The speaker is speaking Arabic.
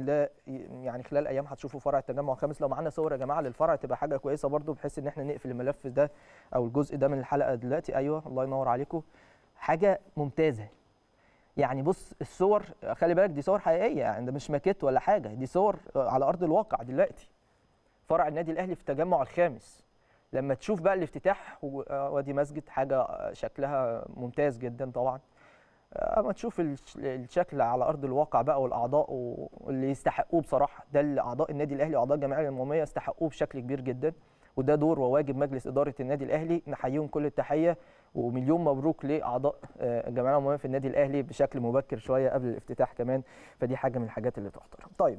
لا يعني خلال ايام هتشوفوا فرع التجمع الخامس لو معانا صور يا جماعه للفرع تبقى حاجه كويسه برده بحيث ان احنا نقفل الملف ده او الجزء ده من الحلقه دلوقتي ايوه الله ينور عليكم حاجه ممتازه يعني بص الصور خلي بالك دي صور حقيقيه يعني ده مش ماكيت ولا حاجه دي صور على ارض الواقع دلوقتي فرع النادي الاهلي في التجمع الخامس لما تشوف بقى الافتتاح آه، وادي مسجد حاجه شكلها ممتاز جدا طبعا اما تشوف الشكل على ارض الواقع بقى والاعضاء واللي يستحقوه بصراحه ده اللي اعضاء النادي الاهلي واعضاء الجمعيه العموميه يستحقوه بشكل كبير جدا وده دور وواجب مجلس اداره النادي الاهلي نحييهم كل التحيه ومليون مبروك لاعضاء آه، الجمعيه العموميه في النادي الاهلي بشكل مبكر شويه قبل الافتتاح كمان فدي حاجه من الحاجات اللي تحترم طيب